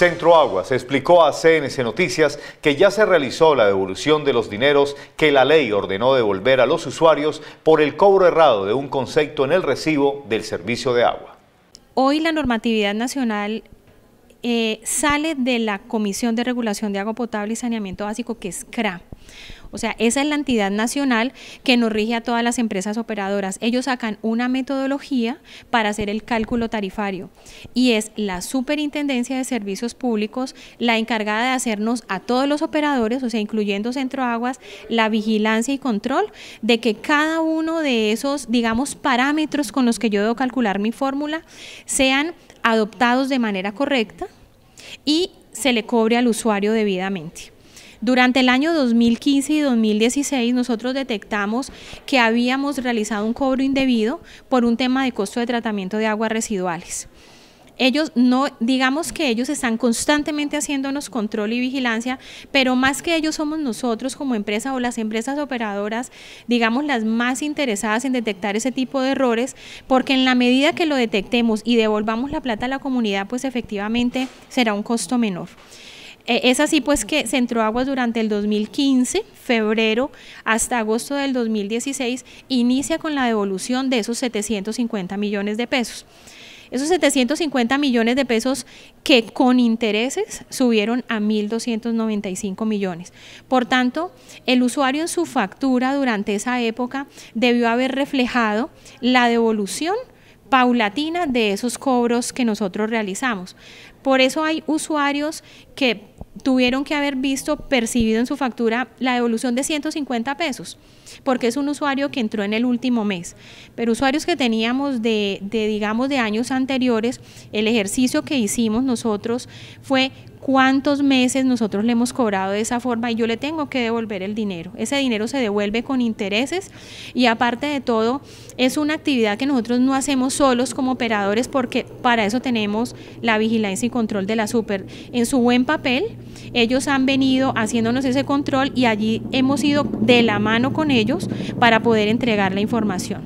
Centro Aguas explicó a CNC Noticias que ya se realizó la devolución de los dineros que la ley ordenó devolver a los usuarios por el cobro errado de un concepto en el recibo del servicio de agua. Hoy la normatividad nacional eh, sale de la Comisión de Regulación de Agua Potable y Saneamiento Básico, que es CRA. O sea, esa es la entidad nacional que nos rige a todas las empresas operadoras. Ellos sacan una metodología para hacer el cálculo tarifario y es la Superintendencia de Servicios Públicos la encargada de hacernos a todos los operadores, o sea, incluyendo Centro Aguas, la vigilancia y control de que cada uno de esos, digamos, parámetros con los que yo debo calcular mi fórmula sean adoptados de manera correcta y se le cobre al usuario debidamente. Durante el año 2015 y 2016 nosotros detectamos que habíamos realizado un cobro indebido por un tema de costo de tratamiento de aguas residuales ellos no, digamos que ellos están constantemente haciéndonos control y vigilancia, pero más que ellos somos nosotros como empresa o las empresas operadoras, digamos, las más interesadas en detectar ese tipo de errores, porque en la medida que lo detectemos y devolvamos la plata a la comunidad, pues efectivamente será un costo menor. Eh, es así pues que Aguas durante el 2015, febrero hasta agosto del 2016, inicia con la devolución de esos 750 millones de pesos. Esos 750 millones de pesos que con intereses subieron a 1.295 millones. Por tanto, el usuario en su factura durante esa época debió haber reflejado la devolución paulatina de esos cobros que nosotros realizamos. Por eso hay usuarios que tuvieron que haber visto percibido en su factura la devolución de 150 pesos, porque es un usuario que entró en el último mes. Pero usuarios que teníamos de, digamos, de años anteriores, el ejercicio que hicimos nosotros fue cuántos meses nosotros le hemos cobrado de esa forma y yo le tengo que devolver el dinero. Ese dinero se devuelve con intereses y aparte de todo es una actividad que nosotros no hacemos solos como operadores porque para eso tenemos la vigilancia y control de la super en su buen papel ellos han venido haciéndonos ese control y allí hemos ido de la mano con ellos para poder entregar la información.